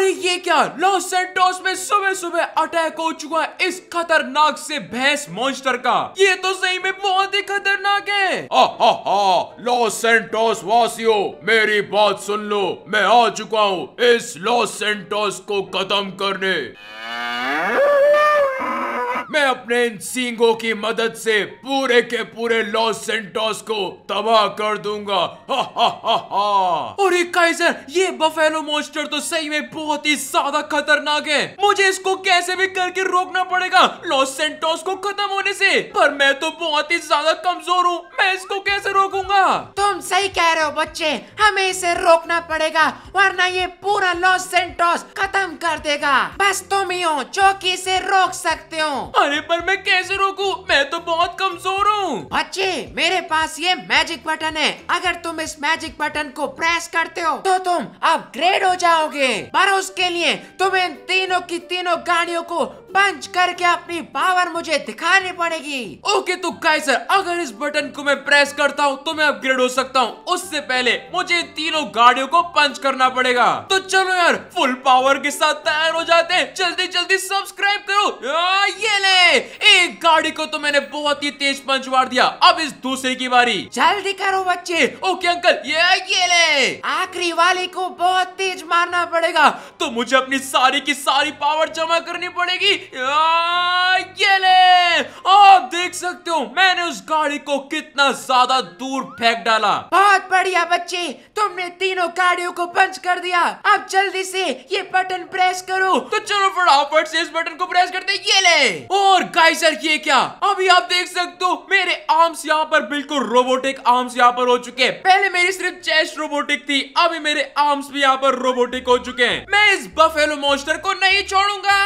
अरे ये क्या लॉस सेंटोस में सुबह सुबह अटैक हो चुका है इस खतरनाक से भैंस मॉन्स्टर का ये तो सही में बहुत ही खतरनाक है लॉस सेंटोस वासियो मेरी बात सुन लो मैं आ चुका हूँ इस लॉस सेंटोस को खत्म करने मैं अपने इन सींगों की मदद से पूरे के पूरे लॉस सेंटोस को तबाह कर दूंगा और काइजर ये बफेलो मोस्टर तो सही में बहुत ही ज्यादा खतरनाक है मुझे इसको कैसे भी करके रोकना पड़ेगा लॉस सेंटोस को खत्म होने से पर मैं तो बहुत ही ज्यादा कमजोर हूँ मैं इसको कैसे रोकूंगा तुम सही कह रहे हो बच्चे हमें इसे रोकना पड़ेगा वरना ये पूरा लॉस सेंटोस खत्म कर देगा बस तुम ही हो जो कि इसे रोक सकते हो अरे पर मैं कैसे रोकू मैं तो बहुत कमजोर हूँ बच्चे मेरे पास ये मैजिक बटन है अगर तुम इस मैजिक बटन को प्रेस करते हो तो तुम अपग्रेड हो जाओगे पर उसके लिए तुम इन तीनों की तीनों गाड़ियों को पंच करके अपनी पावर मुझे दिखानी पड़ेगी ओके तो कैसर अगर इस बटन को मैं प्रेस करता हूँ तो मैं अपग्रेड हो सकता हूँ उससे पहले मुझे तीनों गाड़ियों को पंच करना पड़ेगा तो चलो यार फुल पावर के साथ तैयार हो जाते हैं जल्दी जल्दी सब्सक्राइब करो हाँ, ये ले एक गाड़ी को तो मैंने बहुत ही तेज पंच मार दिया अब इस दूसरे की बारी जल्दी करो बच्चे ओके अंकल ये ये ले आखिरी वाले को बहुत तेज मारना पड़ेगा तो मुझे अपनी सारी की सारी पावर जमा करनी पड़ेगी हाँ, ये ले आप देख सकते हो मैंने उस गाड़ी को कितना ज्यादा दूर फेंक डाला बहुत बढ़िया बच्चे तुमने तीनों गाड़ियों को पंच कर दिया अब जल्दी से ये बटन प्रेस करो तो चलो फटाफट से इस बटन को प्रेस करते ये ले और गाइसर ये क्या अभी आप देख सकते हो मेरे आर्म्स यहाँ पर बिल्कुल रोबोटिक आर्म्स यहाँ पर हो चुके हैं पहले मेरी सिर्फ चेस्ट रोबोटिक थी अभी मेरे आर्म्स भी यहाँ पर रोबोटिक हो चुके हैं मैं इस बफेलो मोस्टर को नहीं छोड़ूंगा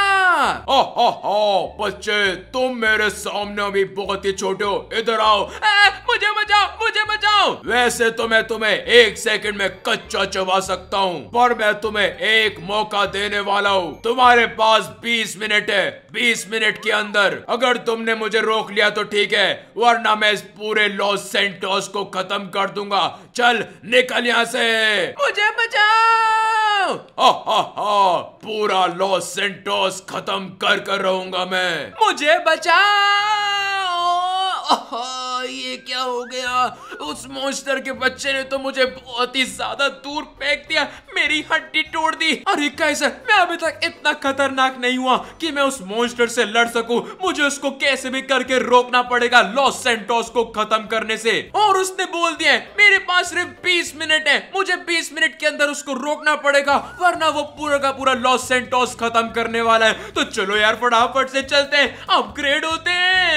ओ हा हा बच्चे तुम मेरे सामने अभी बहुत ही छोटे हो इधर आओ ए, मुझे बचाओ मुझे बचाओ वैसे तो मैं तुम्हें एक सेकंड में कच्चा चबा सकता हूँ पर मैं तुम्हें एक मौका देने वाला हूँ तुम्हारे पास बीस मिनट है बीस मिनट के अंदर अगर तुमने मुझे रोक लिया तो ठीक है वरना मैं इस पूरे लॉस सेंटोस को खत्म कर दूंगा चल निकल यहाँ से मुझे बचाओ हा हा हा पूरा लॉस सेंटोस खत्म कर कर रहूंगा मैं मुझे बचाओ ये क्या हो गया उस मोस्टर के बच्चे ने तो मुझे बहुत ही ज्यादा दूर फेंक दिया मेरी हड्डी तोड़ दी अरे कैसे मैं अभी तक इतना खतरनाक नहीं हुआ कि मैं उस मोस्टर से लड़ सकूं मुझे उसको कैसे भी करके रोकना पड़ेगा लॉस सेंटोस को खत्म करने से और उसने बोल दिया मेरे पास सिर्फ बीस मिनट है मुझे बीस मिनट के अंदर उसको रोकना पड़ेगा वरना वो पूरा का पूरा लॉस सेंटोस खत्म करने वाला है तो चलो यार फटाफट से चलते हैं अपग्रेड होते हैं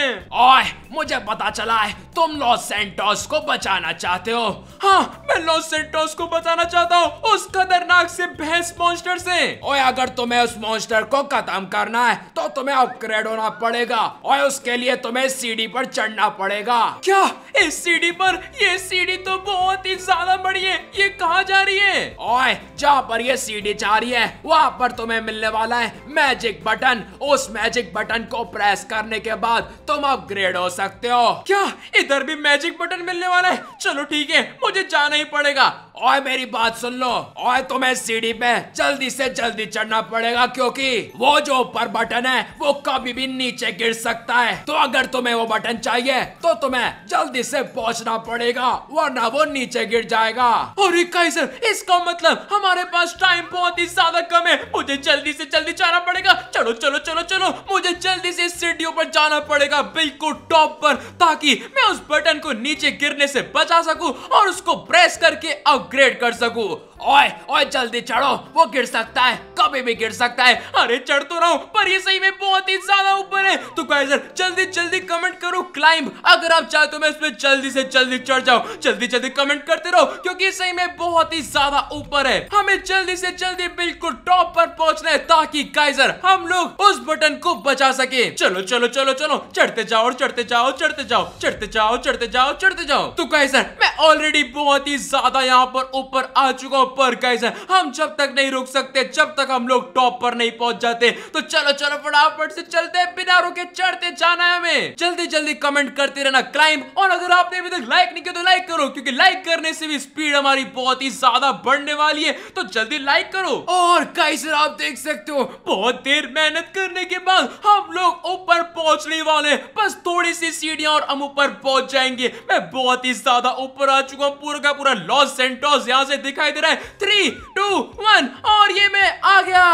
मुझे पता चला है तुम लॉस सेंटोस को बचाना चाहते हो हाँ मैं लॉस सेंटोस को बचाना चाहता हूँ उस खतरनाक से भैंस मॉन्स्टर से और अगर तुम्हें उस मॉन्स्टर को खत्म करना है तो तुम्हें अपग्रेड होना पड़ेगा और उसके लिए तुम्हें सीढ़ी पर चढ़ना पड़ेगा क्या इस सीढ़ी पर ये सीढ़ी तो बहुत ही ज्यादा बड़ी है ये कहाँ जा रही है और जहाँ पर ये सीढ़ी जा रही है वहाँ पर तुम्हें मिलने वाला है मैजिक बटन उस मैजिक बटन को प्रेस करने के बाद तुम अपग्रेड हो सकते हो क्या इधर भी मैजिक बटन मिलने वाला है चलो ठीक है मुझे जाना ही पड़ेगा और मेरी बात सुन लो और तुम्हें सीढ़ी पे जल्दी से जल्दी चढ़ना पड़ेगा क्योंकि वो जो ऊपर बटन है वो कभी भी नीचे गिर सकता है तो अगर तुम्हें वो बटन चाहिए तो तुम्हें जल्दी से पहुंचना पड़ेगा वरना वो नीचे गिर जाएगा और इक्कीस इसका मतलब हमारे पास टाइम बहुत ही ज्यादा कम है मुझे जल्दी से जल्दी जाना पड़ेगा चलो चलो चलो चलो मुझे जल्दी से सीढ़ियों पर जाना पड़ेगा बिल्कुल टॉप टॉप पर ताकि मैं उस बटन को नीचे गिरने से बचा सकूं और उसको प्रेस करके अपग्रेड कर सकूं ओए ओए जल्दी चढ़ो वो गिर सकता है कभी भी गिर सकता है अरे चढ़ तो रहा हूँ पर ये सही में बहुत ही ज्यादा ऊपर है तो गाइजर जल्दी जल्दी कमेंट करो क्लाइंब अगर आप चाहे तो मैं इसमें जल्दी से जल्दी चढ़ जाऊँ जल्दी जल्दी कमेंट करते रहो क्योंकि ये सही में बहुत ही ज्यादा ऊपर है हमें जल्दी से जल्दी बिल्कुल टॉप पर पहुंचना है ताकि गाइजर हम लोग उस बटन को बचा सके चलो चलो चलो चलो चढ़ते जाओ और चढ़ते जाओ जाओ चढ़ते जाओ चढ़ते जाओ चढ़ते जाओ चढ़ते जाओ तो सर मैं ऑलरेडी बहुत ही ज्यादा यहाँ पर ऊपर आ चुका हूँ पर गाइस हम जब तक नहीं रुक सकते जब तक हम लोग टॉप पर नहीं पहुंच जाते तो चलो चलो फटाफट से चलते हैं बिना रुके चढ़ते जाना है हमें जल्दी जल्दी कमेंट करते रहना क्राइम और अगर आपने अभी तक लाइक नहीं किया तो लाइक करो क्योंकि लाइक करने से भी स्पीड हमारी बहुत ही ज्यादा बढ़ने वाली है तो जल्दी लाइक करो और सर आप देख सकते हो बहुत देर मेहनत करने के बाद हम लोग ऊपर पहुंचने वाले बस थोड़ी सी की सीढ़ियां और हम ऊपर पहुंच जाएंगे मैं बहुत ही ज्यादा ऊपर आ चुका हूं पूरा का पूरा लॉस सेंटोस यहां से दिखाई दे रहा है थ्री टू वन और ये मैं आ गया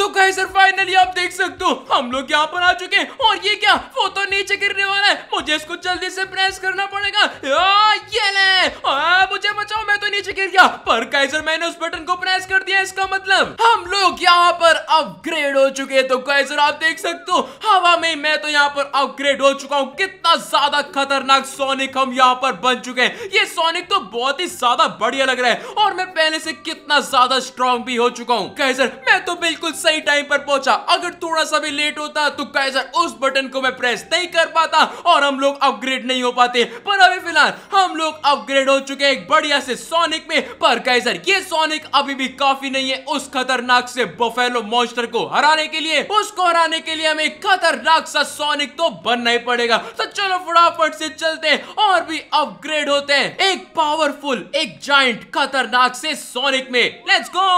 तो सिर्फ फाइनली आप देख सकते हो हम लोग यहाँ पर आ चुके हैं और ये क्या वो तो नीचे गिरने वाला है मुझे इसको जल्दी से प्रेस करना पड़ेगा ये ले मुझे बचाओ मैं तो नीचे गिर गया पर कैसर मैंने उस बटन को प्रेस कर दिया इसका मतलब हम लोग यहाँ पर अपग्रेड हो चुके हैं तो कैसर आप देख सकते हो हवा में मैं तो यहाँ पर अपग्रेड हो चुका हूँ कितना ज्यादा खतरनाक सोनिक हम यहाँ पर बन चुके हैं ये सोनिक तो बहुत ही ज्यादा बढ़िया लग रहा है और मैं पहले से कितना ज्यादा स्ट्रॉन्ग भी हो चुका हूँ कैसर मैं तो बिल्कुल सही टाइम पर पहुंच पहुंचा अगर थोड़ा सा भी लेट होता तो कैसा उस बटन को मैं प्रेस नहीं कर पाता और हम लोग अपग्रेड नहीं हो पाते पर अभी फिलहाल हम लोग अपग्रेड हो चुके हैं एक बढ़िया से सोनिक में पर कैसर ये सोनिक अभी भी काफी नहीं है उस खतरनाक से बफेलो मॉन्स्टर को हराने के लिए उसको हराने के लिए हमें खतरनाक सा सोनिक तो बनना ही पड़ेगा तो चलो फटाफट से चलते और भी अपग्रेड होते हैं एक पावरफुल एक जाइंट खतरनाक से सोनिक में लेट्स गो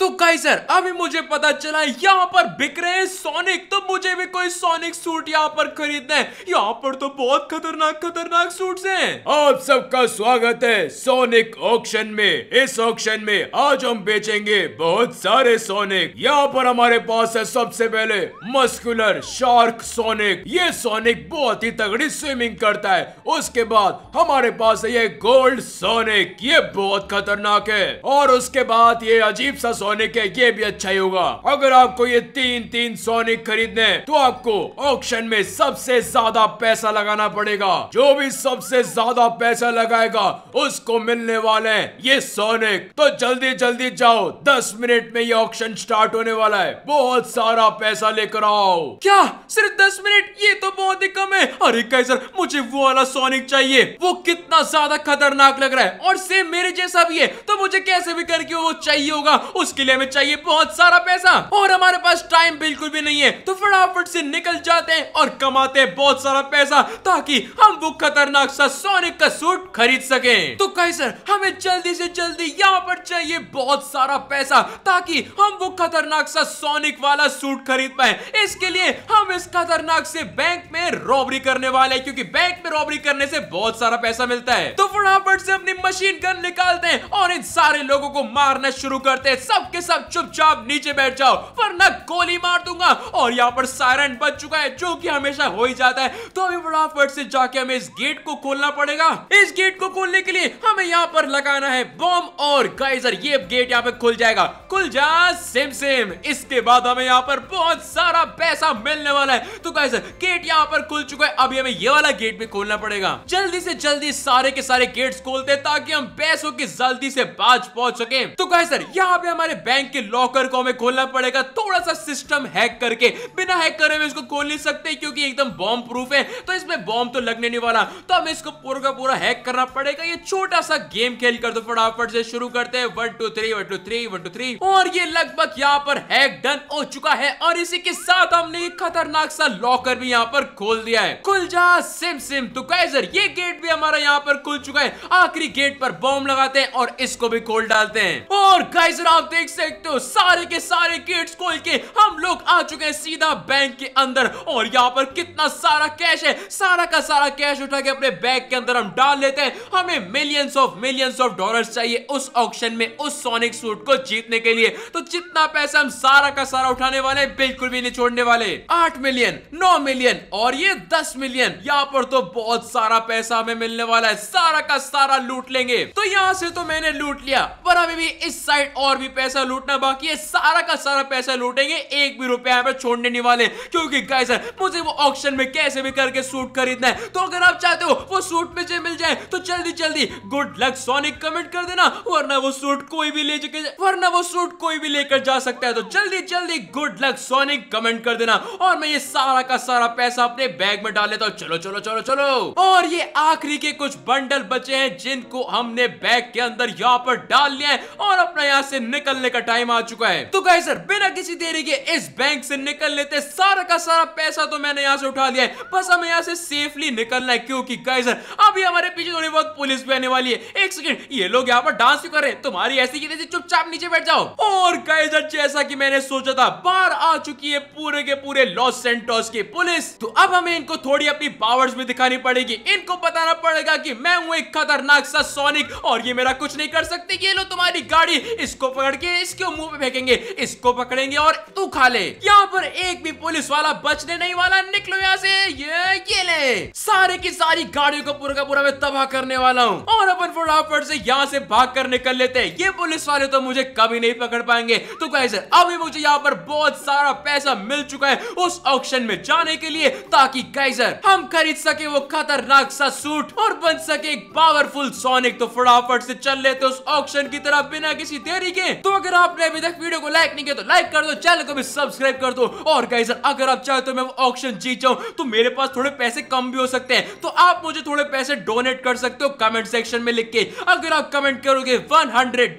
तो कैसर अभी मुझे पता चला यहाँ पर पर बिक रहे हैं सोनिक तो मुझे भी कोई सोनिक सूट यहाँ पर खरीदना है यहाँ पर तो बहुत खतरनाक खतरनाक सूट है आप सबका स्वागत है सोनिक ऑक्शन में इस ऑक्शन में आज हम बेचेंगे बहुत सारे सोनिक यहाँ पर हमारे पास है सबसे पहले मस्कुलर शार्क सोनिक ये सोनिक बहुत ही तगड़ी स्विमिंग करता है उसके बाद हमारे पास है ये गोल्ड सोनिक ये बहुत खतरनाक है और उसके बाद ये अजीब सा सोनिक है ये भी अच्छा ही होगा अगर आपको ये तीन तीन सोनिक खरीदने तो आपको ऑप्शन में सबसे ज्यादा पैसा लगाना पड़ेगा जो भी सबसे ज्यादा पैसा लगाएगा उसको मिलने वाले हैं ये सोनिक तो जल्दी जल्दी जाओ दस मिनट में ये ऑप्शन स्टार्ट होने वाला है बहुत सारा पैसा लेकर आओ क्या सिर्फ दस मिनट ये तो बहुत ही कम है अरे कैसर मुझे वो वाला सोनिक चाहिए वो कितना ज्यादा खतरनाक लग रहा है और सेम मेरे जैसा भी है तो मुझे कैसे भी करके वो चाहिए होगा उसके लिए हमें चाहिए बहुत सारा पैसा और हमारे पास टाइम बिल्कुल भी नहीं है तो फटाफट से निकल जाते हैं और कमाते हैं बहुत सारा पैसा ताकि हम वो खतरनाक सा सोनिक का सूट खरीद सके तो कहीं सर हमें जल्दी से जल्दी यहाँ पर चाहिए बहुत सारा पैसा ताकि हम वो खतरनाक सा सोनिक वाला सूट खरीद पाए इसके लिए हम इस खतरनाक से बैंक में रॉबरी करने वाले क्योंकि बैंक में रॉबरी करने से बहुत सारा पैसा मिलता है तो फटाफट से अपनी मशीन गन निकालते हैं और इन सारे लोगों को मारना शुरू करते हैं सबके सब चुपचाप नीचे बैठ जाओ वरना गोली मार दूंगा और यहाँ पर सायरन बच चुका है जो कि हमेशा हो ही जाता है तो अभी फटाफट से जाके हमें इस गेट को खोलना पड़ेगा इस गेट को खोलने के लिए हमें यहाँ पर लगाना है बॉम्ब और गाइजर ये गेट यहाँ पे खुल जाएगा खुल जा सेम सेम इसके बाद हमें यहाँ पर बहुत सारा पैसा मिलने वाला है तो गाइजर गेट यहाँ पर खुल चुका है अभी हमें ये वाला गेट भी खोलना पड़ेगा जल्दी से जल्दी सारे के सारे गेट्स खोलते ताकि हम पैसों की जल्दी से बाज पहुंच सके तो गाइजर यहाँ पे हमारे बैंक के लॉकर को हमें खोलना पड़ेगा थोड़ा सा पूरा सिस्टम हैक करके बिना हैक करे हुए इसको खोल नहीं सकते क्योंकि एकदम बॉम्ब प्रूफ है तो इसमें बॉम्ब तो लगने नहीं वाला तो हमें इसको पूरा का पूरा हैक करना पड़ेगा ये छोटा सा गेम खेल कर दो फटाफट से शुरू करते हैं one two three one two three one two three और ये लगभग यहाँ पर हैक डन हो चुका है और इसी के साथ हमने खतरनाक सा लॉकर भी यहाँ पर खोल दिया है खुल जा सिम सिम तो कैसर ये गेट भी हमारा यहाँ पर खुल चुका है आखिरी गेट पर बॉम्ब लगाते हैं और इसको भी खोल डालते हैं और गाइजर आप देख सकते हो सारे के सारे गेट्स खोल के हम लोग आ चुके हैं सीधा बैंक के अंदर और यहाँ पर कितना सारा कैश है सारा का सारा कैश उठा के अपने बैग के अंदर हम डाल लेते हैं हमें millions of millions of dollars चाहिए उस ऑप्शन में उस सोनिक सूट को जीतने के लिए तो जितना पैसा हम सारा का सारा उठाने वाले बिल्कुल भी नहीं छोड़ने वाले आठ मिलियन नौ मिलियन और ये दस मिलियन यहाँ पर तो बहुत सारा पैसा हमें मिलने वाला है सारा का सारा लूट लेंगे तो यहाँ से तो मैंने लूट लिया पर अभी भी इस साइड और भी पैसा लूटना बाकी है सारा का सारा पैसा लूटेंगे ये एक भी रुपया यहाँ पे छोड़ने नहीं वाले क्योंकि गाइस मुझे वो ऑक्शन में कैसे भी करके सूट खरीदना है तो अगर आप चाहते हो वो सूट मुझे मिल जाए तो जल्दी जल्दी गुड लक सोनिक कमेंट कर देना वरना वो सूट कोई भी ले वरना वो सूट कोई भी लेकर जा सकता है तो जल्दी जल्दी गुड लक सोनिक कमेंट कर देना और मैं ये सारा का सारा पैसा अपने बैग में डाल लेता हूँ चलो चलो चलो चलो और ये आखिरी के कुछ बंडल बचे हैं जिनको हमने बैग के अंदर यहाँ पर डाल लिया है और अपना यहाँ से निकलने का टाइम आ चुका है तो गाय सर बिना किसी देरी देखिए इस बैंक से निकल लेते सारा का सारा पैसा तो मैंने यहाँ से उठा लिया है बस हमें यहाँ से सेफली निकलना है क्योंकि गाइस अभी हमारे पीछे थोड़ी बहुत पुलिस भी आने वाली है एक सेकंड ये लोग यहाँ पर डांस क्यों कर रहे हैं तुम्हारी ऐसी की जैसे चुपचाप नीचे बैठ जाओ और गाइस जैसा की मैंने सोचा था बाहर आ चुकी है पूरे के पूरे लॉस सेंटोस की पुलिस तो अब हमें इनको थोड़ी अपनी पावर्स भी दिखानी पड़ेगी इनको बताना पड़ेगा कि मैं हूँ एक खतरनाक सा सोनिक और ये मेरा कुछ नहीं कर सकते ये लो तुम्हारी गाड़ी इसको पकड़ के इसके मुंह पे फेंकेंगे इसको पकड़ेंगे और तू खा ले यहाँ पर एक भी पुलिस वाला बचने नहीं वाला निकलो यहाँ से ये ये ले सारे की सारी गाड़ियों को पूरा का पूरा मैं तबाह करने वाला हूँ और अपन फटाफट से यहाँ से भाग कर निकल लेते हैं ये पुलिस वाले तो मुझे कभी नहीं पकड़ पाएंगे तो कैसे अभी मुझे यहाँ पर बहुत सारा पैसा मिल चुका है उस ऑप्शन में जाने के लिए ताकि कैसर हम खरीद सके वो खतरनाक सा सूट और बन सके एक पावरफुल सोनिक तो फटाफट से चल लेते उस ऑप्शन की तरफ बिना किसी देरी के तो अगर आपने अभी तक वीडियो को लाइक नहीं किया तो लाइक कर दो चैनल को भी सब्सक्राइब कर दो और गाइज अगर आप चाहे तो मैं ऑक्शन जीत जाऊं तो मेरे पास थोड़े पैसे कम भी हो सकते हैं तो आप मुझे थोड़े पैसे डोनेट कर सकते हो कमेंट सेक्शन में लिख के अगर आप कमेंट करोगे वन हंड्रेड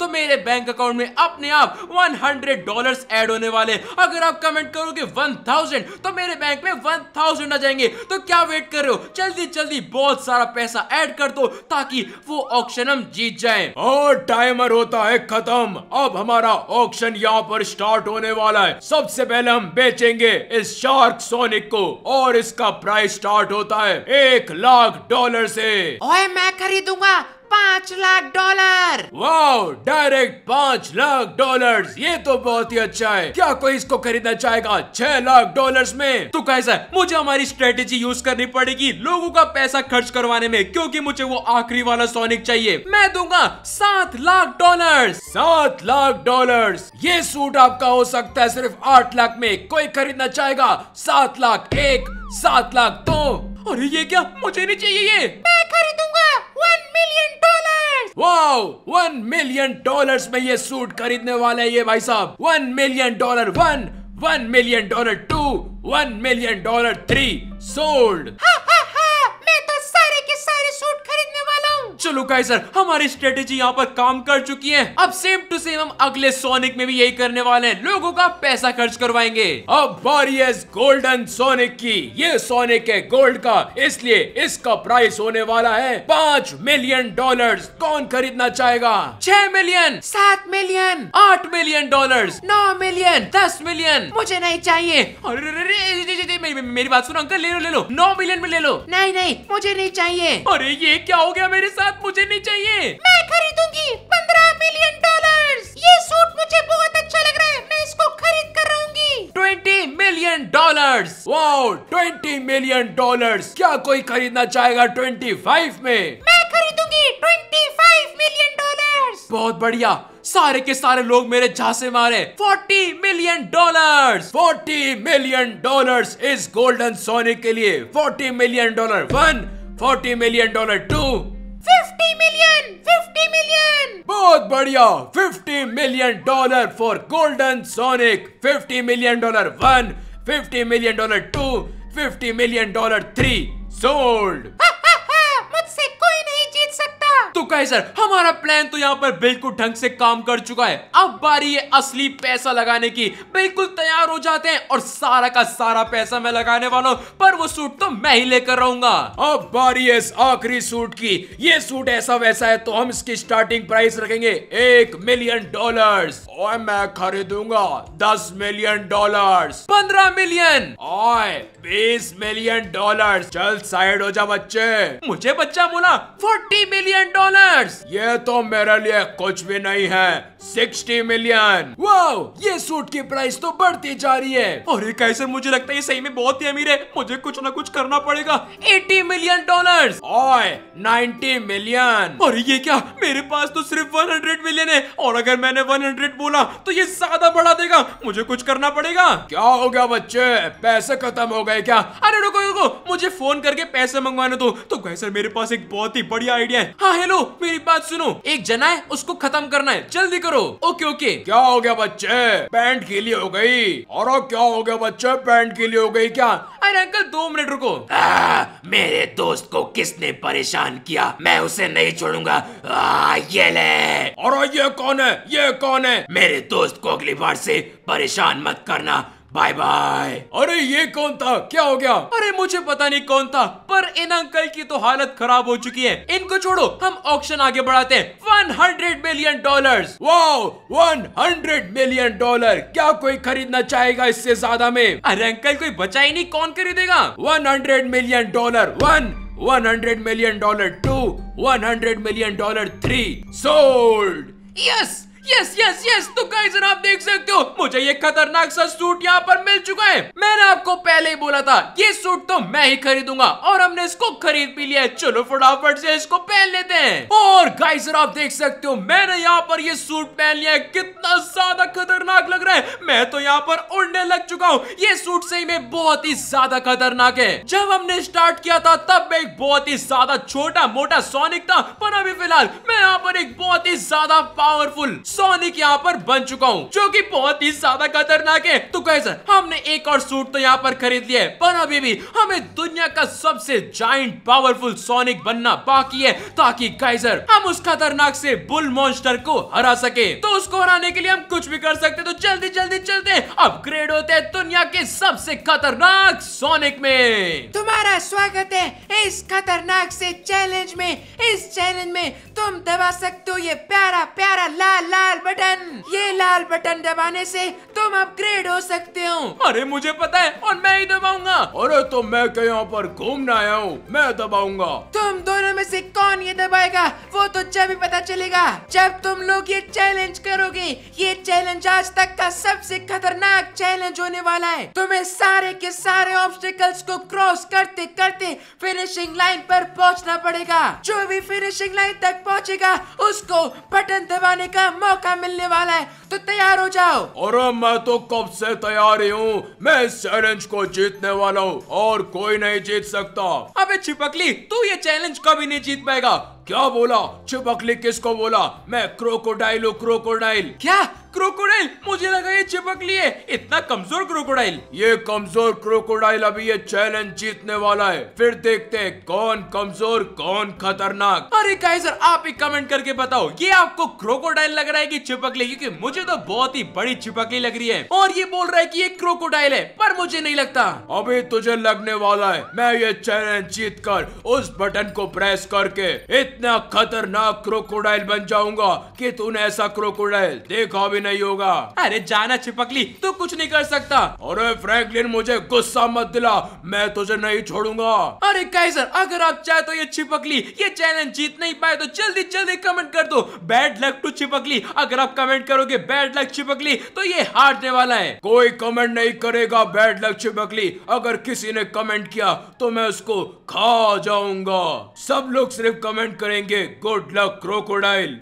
तो मेरे बैंक अकाउंट में अपने आप वन हंड्रेड डॉलर होने वाले अगर आप कमेंट करोगे वन थाउजेंड तो मेरे बैंक में वन थाउजेंड आ जाएंगे तो क्या वेट कर रहे हो जल्दी जल्दी बहुत सारा पैसा ऐड कर दो ताकि वो ऑप्शन हम जीत जाए और टाइमर होता है खत्म अब हमारा ऑप्शन यहाँ पर स्टार्ट होने होने वाला है सबसे पहले हम बेचेंगे इस शार्क सोनिक को और इसका प्राइस स्टार्ट होता है एक लाख डॉलर से ओए मैं खरीदूंगा पाँच लाख डॉलर वाह डायरेक्ट पाँच लाख डॉलर ये तो बहुत ही अच्छा है क्या कोई इसको खरीदना चाहेगा छह लाख डॉलर में तो कैसा है मुझे हमारी स्ट्रेटेजी यूज करनी पड़ेगी लोगों का पैसा खर्च करवाने में क्योंकि मुझे वो आखिरी वाला सोनिक चाहिए मैं दूंगा सात लाख डॉलर सात लाख डॉलर ये सूट आपका हो सकता है सिर्फ आठ लाख में कोई खरीदना चाहेगा सात लाख एक सात लाख दो अरे ये क्या मुझे नहीं चाहिए ये मैं खरीदूंगा one million dollar wow one million dollars में ये सूट खरीदने वाले ये भाई साहब one million dollar one one million dollar two one million dollar three sold हाँ, चलो गाइस सर हमारी स्ट्रेटेजी यहाँ पर काम कर चुकी है अब सेम टू सेम हम अगले सोनिक में भी यही करने वाले हैं लोगों का पैसा खर्च करवाएंगे अब बारी है गोल्डन सोनिक की ये सोनिक है गोल्ड का इसलिए इसका प्राइस होने वाला है पाँच मिलियन डॉलर कौन खरीदना चाहेगा छह मिलियन सात मिलियन आठ मिलियन डॉलर नौ मिलियन दस मिलियन मुझे नहीं चाहिए अरे मेरी, मेरी बात सुनो अंकल ले लो ले लो नौ मिलियन में ले लो नहीं नहीं मुझे नहीं चाहिए अरे ये क्या हो गया मेरे साथ बात मुझे नहीं चाहिए मैं खरीदूंगी पंद्रह मिलियन डॉलर ये सूट मुझे बहुत अच्छा लग रहा है मैं इसको खरीद कर रहूंगी ट्वेंटी मिलियन डॉलर वो ट्वेंटी मिलियन डॉलर क्या कोई खरीदना चाहेगा ट्वेंटी फाइव में मैं खरीदूंगी ट्वेंटी फाइव मिलियन डॉलर बहुत बढ़िया सारे के सारे लोग मेरे झांसे मारे 40 मिलियन डॉलर्स 40 मिलियन डॉलर्स इस गोल्डन सोने के लिए 40 million dollar one 40 million dollar two fifty million fifty million बहुत बढ़िया fifty million dollar for golden sonic fifty million dollar one fifty million dollar two fifty million dollar three sold मुझसे कोई नहीं जीत सकता तो कहे सर हमारा प्लान तो यहाँ पर बिल्कुल ढंग से काम कर चुका है अब बारी है असली पैसा लगाने की बिल्कुल तैयार हो जाते हैं और सारा का सारा पैसा मैं लगाने वाला हूँ पर वो सूट तो मैं ही लेकर रहूंगा अब बारी है इस आखिरी सूट की ये सूट ऐसा वैसा है तो हम इसकी स्टार्टिंग प्राइस रखेंगे एक मिलियन डॉलर और मैं खरीदूंगा दस मिलियन डॉलर पंद्रह मिलियन और बीस मिलियन डॉलर चल साइड हो जा बच्चे मुझे बच्चा बोला फोर्टी मिलियन डॉलर डॉलर्स ये तो मेरे लिए कुछ भी नहीं है सिक्सटी मिलियन वाओ ये सूट की प्राइस तो बढ़ती जा रही है और कैसे मुझे लगता है ये सही में बहुत ही अमीर है मुझे कुछ ना कुछ करना पड़ेगा एटी मिलियन डॉलर और नाइन्टी मिलियन और ये क्या मेरे पास तो सिर्फ वन हंड्रेड मिलियन है और अगर मैंने वन हंड्रेड बोला तो ये ज्यादा बढ़ा देगा मुझे कुछ करना पड़ेगा क्या हो गया बच्चे पैसे खत्म हो गए क्या अरे रुको रुको मुझे फोन करके पैसे मंगवाने दो तो कैसे सर मेरे पास एक बहुत ही बढ़िया आइडिया है हाँ हेलो मेरी बात सुनो एक जना है उसको खत्म करना है जल्दी करो ओके ओके क्या हो गया बच्चे पैंट के लिए हो गई और क्या हो गया बच्चे पैंट के लिए हो गई क्या अरे अंकल दो मिनट रुको आ, मेरे दोस्त को किसने परेशान किया मैं उसे नहीं छोड़ूंगा आ, ये ले और ये कौन है ये कौन है मेरे दोस्त को अगली बार से परेशान मत करना बाय बाय अरे ये कौन था क्या हो गया अरे मुझे पता नहीं कौन था पर इन अंकल की तो हालत खराब हो चुकी है इनको छोड़ो हम ऑप्शन आगे बढ़ाते हैं one hundred million dollar wow hundred million dollar क्या कोई खरीदना चाहेगा इससे ज्यादा में अरे अंकल कोई बचा ही नहीं कौन खरीदेगा one hundred million dollar one one hundred million dollar two one hundred million dollar three sold yes yes yes yes तो गाइस आप देख सकते हो मुझे ये खतरनाक सा सूट यहाँ पर मिल चुका है मैंने आपको पहले ही बोला था ये सूट तो मैं ही खरीदूंगा और हमने इसको खरीद भी लिया है चलो फटाफट से इसको पहन लेते हैं और गाइस आप देख सकते हो मैंने यहाँ पर ये सूट पहन लिया है कितना ज्यादा खतरनाक लग रहा है मैं तो यहाँ पर उड़ने लग चुका हूँ ये सूट सही में बहुत ही ज्यादा खतरनाक है जब हमने स्टार्ट किया था तब मैं एक बहुत ही ज्यादा छोटा मोटा सोनिक था पर अभी फिलहाल मैं यहाँ पर एक बहुत ही ज्यादा पावरफुल सोनिक यहाँ पर बन चुका हूँ जो की बहुत ही ज्यादा खतरनाक है तो कैसे हमने एक और सूट तो यहाँ पर खरीद लिया है पर अभी भी हमें दुनिया का सबसे जॉइंट पावरफुल सोनिक बनना बाकी है ताकि कैसर हम उस खतरनाक से बुल मॉन्स्टर को हरा सके तो उसको हराने के लिए हम कुछ भी कर सकते तो जल्दी जल्दी चलते अपग्रेड होते हैं दुनिया के सबसे खतरनाक सोनिक में तुम्हारा स्वागत है इस खतरनाक से चैलेंज में इस चैलेंज में तुम दबा सकते हो ये प्यारा प्यारा लाल लाल लाल बटन ये लाल बटन दबाने से तुम अपग्रेड हो सकते हो अरे मुझे पता है और मैं ही दबाऊंगा अरे तो मैं क्या तो यहाँ पर घूमना आया हूँ मैं दबाऊंगा तुम दोनों में से कौन ये दबाएगा वो तो जब ही पता चलेगा जब तुम लोग ये चैलेंज करोगे ये चैलेंज आज तक का सबसे खतरनाक चैलेंज होने वाला है तुम्हें सारे के सारे ऑब्स्टिकल्स को क्रॉस करते करते फिनिशिंग लाइन पर पहुँचना पड़ेगा जो भी फिनिशिंग लाइन तक पहुँचेगा उसको बटन दबाने का मौका मिलने वाला है तो तैयार हो जाओ और मैं तो कब से तैयार ही हूँ मैं इस चैलेंज को जीतने वाला हूँ और कोई नहीं जीत सकता अबे छिपकली तू ये चैलेंज कभी नहीं जीत पाएगा क्या बोला चिपकली किसको बोला मैं क्रोकोडाइल हूँ क्रोकोडाइल क्या क्रोकोडाइल मुझे लगा ये चिपकली है इतना कमजोर क्रोकोडाइल ये कमजोर क्रोकोडाइल अभी ये चैलेंज जीतने वाला है फिर देखते हैं कौन कमजोर कौन खतरनाक अरे सर आप ही कमेंट करके बताओ ये आपको क्रोकोडाइल लग रहा है कि चिपकली क्योंकि मुझे तो बहुत ही बड़ी चिपकली लग रही है और ये बोल रहा है की ये क्रोकोडाइल है पर मुझे नहीं लगता अभी तुझे लगने वाला है मैं ये चैलेंज जीत कर उस बटन को प्रेस करके इतना इतना खतरनाक क्रोकोडाइल बन जाऊंगा कि तुम ऐसा क्रोकोडाइल देखा भी नहीं होगा अरे जाना छिपकली तू कुछ नहीं कर सकता अरे फ्रैंकलिन मुझे गुस्सा मत दिला मैं तुझे नहीं छोड़ूंगा अरे कैसर अगर आप चाहे तो ये छिपकली ये चैलेंज जीत नहीं पाए तो जल्दी जल्दी कमेंट कर दो बैड लक टू छिपकली अगर आप कमेंट करोगे बैड लक छिपकली तो ये हारने वाला है कोई कमेंट नहीं करेगा बैड लक छिपकली अगर किसी ने कमेंट किया तो मैं उसको खा जाऊंगा सब लोग सिर्फ कमेंट करेंगे गुड लक क्रोकोडाइल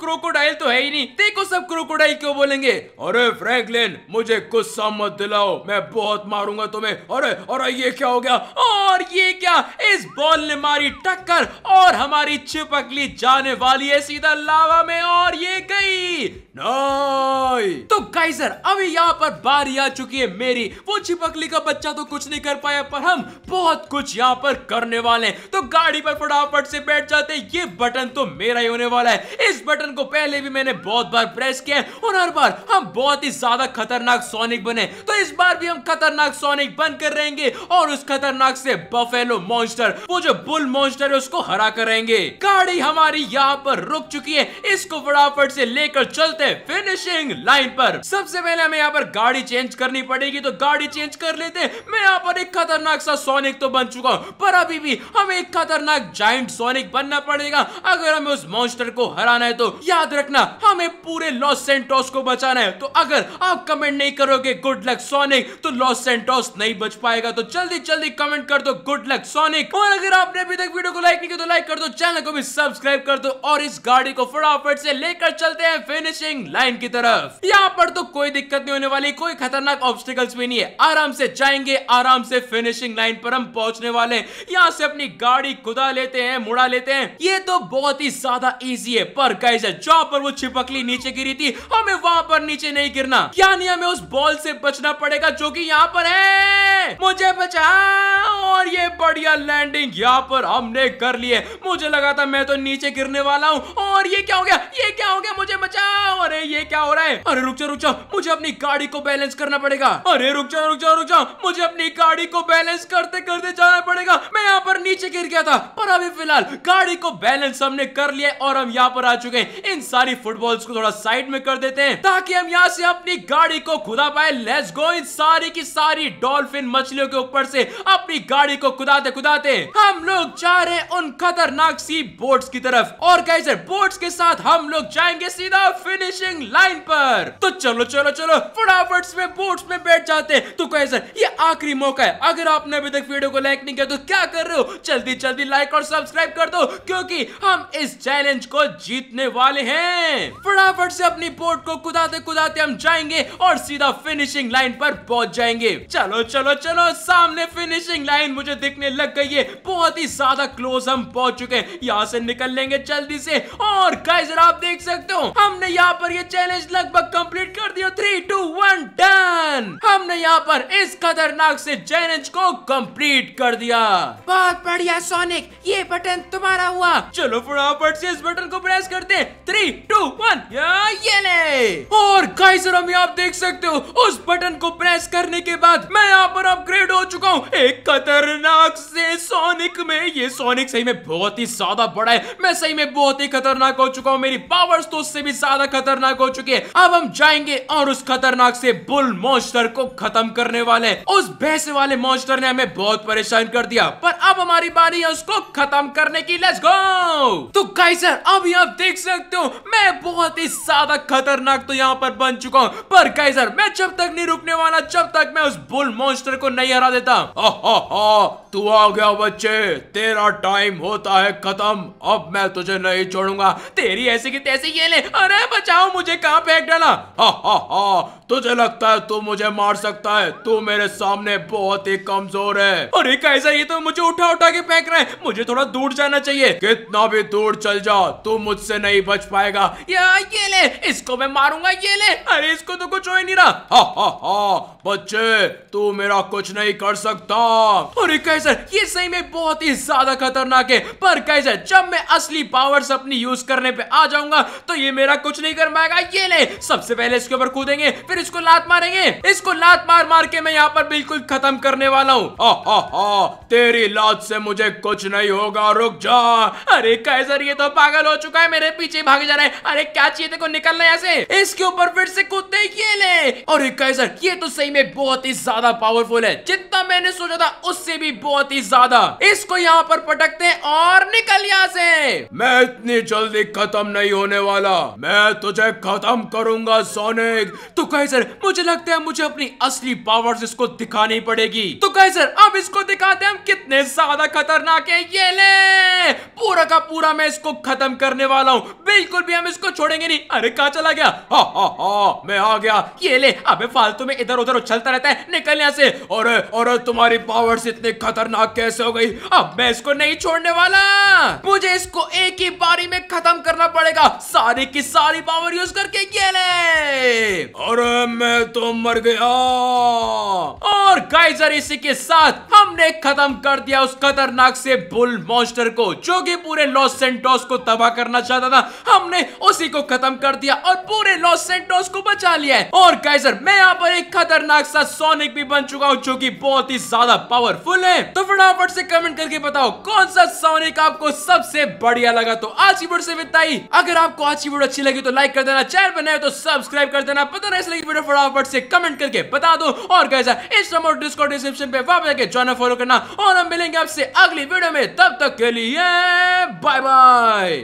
क्रोकोडाइल तो है ही नहीं देखो सब क्रोकोडाइल क्यों बोलेंगे अरे फ्रैंकलिन मुझे गुस्सा मत दिलाओ मैं बहुत मारूंगा तुम्हें अरे अरे ये क्या हो गया और ये क्या इस बॉल ने मारी टक्कर और हमारी चिपकली जाने वाली है सीधा लावा में और ये गई नहीं तो गाइजर अभी यहाँ पर बारी आ चुकी है मेरी वो चिपकली का बच्चा तो कुछ नहीं कर पाया पर हम बहुत कुछ यहाँ पर करने वाले हैं तो गाड़ी पर फटाफट से बैठ जाते ये बटन तो मेरा ही होने वाला है इस बटन बटन को पहले भी मैंने बहुत बार प्रेस किया और हर बार हम बहुत ही ज्यादा खतरनाक सोनिक बने तो इस बार भी हम खतरनाक सोनिक बन कर रहेंगे और उस खतरनाक से बफेलो मॉन्स्टर वो जो बुल मॉन्स्टर है उसको हरा कर रहेंगे गाड़ी हमारी यहाँ पर रुक चुकी है इसको फटाफट से लेकर चलते फिनिशिंग लाइन पर सबसे पहले हमें यहाँ पर गाड़ी चेंज करनी पड़ेगी तो गाड़ी चेंज कर लेते मैं यहाँ पर एक खतरनाक सा सोनिक तो बन चुका हूँ पर अभी भी हमें एक खतरनाक जाइंट सोनिक बनना पड़ेगा अगर हमें उस मॉन्स्टर को हराना है तो हाँ। याद रखना हमें पूरे लॉस सेंटोस को बचाना है तो अगर आप कमेंट नहीं करोगे गुड लक सोनिक तो लॉस सेंटोस नहीं बच पाएगा तो जल्दी जल्दी कमेंट कर दो गुड लक सोनिक और अगर आपने अभी तक वीडियो को लाइक नहीं किया तो लाइक कर दो चैनल को भी सब्सक्राइब कर दो और इस गाड़ी को फटाफट से लेकर चलते हैं फिनिशिंग लाइन की तरफ यहाँ पर तो कोई दिक्कत नहीं होने वाली कोई खतरनाक ऑब्स्टिकल्स भी नहीं है आराम से जाएंगे आराम से फिनिशिंग लाइन पर हम पहुंचने वाले यहाँ से अपनी गाड़ी खुदा लेते हैं मुड़ा लेते हैं ये तो बहुत ही ज्यादा ईजी है पर गाइज से पर वो छिपकली नीचे गिरी थी हमें वहां पर नीचे नहीं गिरना क्या नहीं हमें उस बॉल से बचना पड़ेगा जो कि यहाँ पर है मुझे बचा और ये बढ़िया लैंडिंग यहाँ पर हमने कर लिए मुझे लगा था मैं तो नीचे गिरने वाला हूँ और ये क्या हो गया ये क्या हो गया मुझे बचाओ अरे ये क्या हो रहा है अरे रुक जाओ रुक जाओ मुझे अपनी गाड़ी को बैलेंस करना पड़ेगा अरे रुक जाओ रुक जाओ रुक जाओ मुझे अपनी गाड़ी को बैलेंस करते करते जाना पड़ेगा मैं यहाँ पर नीचे गिर गया था पर अभी फिलहाल गाड़ी को बैलेंस हमने कर लिया और हम यहाँ पर आ चुके हैं इन सारी फुटबॉल्स को थोड़ा साइड में कर देते हैं ताकि हम यहाँ से अपनी गाड़ी को खुदा पाए लेट्स गो इन सारी की सारी डॉल्फिन मछलियों के ऊपर से अपनी गाड़ी को खुदाते खुदाते हम लोग जा रहे उन खतरनाक सी बोट्स की तरफ और कैसे बोट्स के साथ हम लोग जाएंगे सीधा फिनिशिंग लाइन पर तो चलो चलो चलो फटाफट में बोट्स में बैठ जाते हैं तो कैसे ये आखिरी मौका है अगर आपने अभी तक वीडियो को लाइक नहीं किया तो क्या कर रहे हो जल्दी जल्दी लाइक और सब्सक्राइब कर दो क्योंकि हम इस चैलेंज को जीतने वाले वाले हैं फटाफट से अपनी बोट को कुदाते कुदाते हम जाएंगे और सीधा फिनिशिंग लाइन पर पहुंच जाएंगे चलो चलो चलो सामने फिनिशिंग लाइन मुझे दिखने लग गई है बहुत ही ज्यादा क्लोज हम पहुंच चुके हैं यहाँ से निकल लेंगे जल्दी से और गाइजर आप देख सकते हो हमने यहाँ पर ये चैलेंज लगभग कंप्लीट कर दिया थ्री टू वन डन हमने यहाँ पर इस खतरनाक से चैलेंज को कंप्लीट कर दिया बहुत बढ़िया सोनिक ये बटन तुम्हारा हुआ चलो फटाफट से इस बटन को प्रेस करते हैं थ्री टू वन ये ले और गाइस अमी आप देख सकते हो उस बटन को प्रेस करने के बाद मैं यहाँ पर अपग्रेड हो चुका हूँ एक खतरनाक से सोनिक में ये सोनिक सही में बहुत ही ज्यादा बड़ा है मैं सही में बहुत ही खतरनाक हो चुका हूँ मेरी पावर्स तो उससे भी ज्यादा खतरनाक हो चुकी है अब हम जाएंगे और उस खतरनाक से बुल मॉन्स्टर को खत्म करने वाले उस भैंस वाले मॉन्स्टर ने हमें बहुत परेशान कर दिया पर अब हमारी बारी है उसको खत्म करने की लेट्स गो तो गाइसर अब आप देख सकते हो हूँ मैं बहुत ही ज्यादा खतरनाक तो यहाँ पर बन चुका हूँ पर कैसर मैं जब तक नहीं रुकने वाला जब तक मैं उस बुल मॉन्स्टर को नहीं हरा देता तू आ गया बच्चे तेरा टाइम होता है खत्म अब मैं तुझे नहीं छोड़ूंगा तेरी ऐसी की तैसी ये ले अरे बचाओ मुझे कहाँ फेंक डाला तुझे लगता है तू मुझे मार सकता है तू मेरे सामने बहुत ही कमजोर है अरे कैसा ये तो मुझे उठा उठा के फेंक रहा है मुझे थोड़ा दूर जाना चाहिए कितना भी दूर चल जा तू मुझसे नहीं बच पाएगा या ये ले इसको मैं मारूंगा ये ले अरे इसको तो कुछ हो ही नहीं रहा हा हा हा बच्चे तू मेरा कुछ नहीं कर सकता अरे कैसे ये सही में बहुत ही ज्यादा खतरनाक है पर कैसे जब मैं असली पावर्स अपनी यूज करने पे आ जाऊंगा तो ये मेरा कुछ नहीं कर पाएगा ये ले सबसे पहले इसके ऊपर कूदेंगे फिर इसको लात मारेंगे इसको लात मार मार के मैं यहाँ पर बिल्कुल खत्म करने वाला हूँ तेरी लात से मुझे कुछ नहीं होगा रुक जा अरे कैसर ये तो पागल हो चुका है मेरे पीछे भागे जा रहा है अरे क्या चाहिए देखो निकलना यहाँ से इसके ऊपर फिर से कूदते ये ले और सर ये तो सही में बहुत ही ज्यादा पावरफुल है जितना मैंने सोचा था उससे भी बहुत ही ज्यादा इसको यहाँ पर पटकते और निकल यहाँ से मैं इतनी जल्दी खत्म नहीं होने वाला मैं तुझे खत्म करूंगा सोनिक तो सर मुझे लगता है मुझे अपनी असली पावर इसको दिखानी पड़ेगी तो सर अब इसको दिखाते हम कितने ज्यादा खतरनाक है ये ले पूरा का पूरा मैं इसको खत्म करने वाला हूँ बिल्कुल भी हम इसको छोड़ेंगे नहीं अरे कहा चला गया हा हा हा मैं आ गया ये ले अबे फालतू में इधर उधर उछलता रहता है निकल यहाँ से और, और और तुम्हारी पावर्स इतने खतरनाक कैसे हो गई अब मैं इसको नहीं छोड़ने वाला मुझे इसको एक ही बारी में खत्म करना पड़ेगा सारी की सारी पावर यूज करके ये ले अरे मैं तो मर गया और गाइजर इसी के साथ हमने खत्म कर दिया उस खतरनाक से बुल मॉन्स्टर को जो कि पूरे लॉस सेंटोस को तबाह करना चाहता था हमने उसी को खत्म कर दिया और पूरे लॉस सेंटोस को बचा लिया और गाइजर मैं यहाँ पर एक खतरनाक सा सोनिक भी बन चुका हूँ जो की बहुत ही ज्यादा पावरफुल है तो फटाफट से कमेंट करके बताओ कौन सा सोनिक आपको सबसे बढ़िया लगा तो आज की वीडियो से बिताई अगर आपको आज अच्छी वीडियो अच्छी लगी तो लाइक कर देना चैनल बनाए तो सब्सक्राइब कर देना पता नहीं लगी वीडियो फटाफट से कमेंट करके बता दो और कैसा इस और डिस्कॉर्ड डिस्क्रिप्शन पे वापस जाके ज्वाइन फॉलो करना और हम मिलेंगे आपसे अगली वीडियो में तब तक के लिए बाय बाय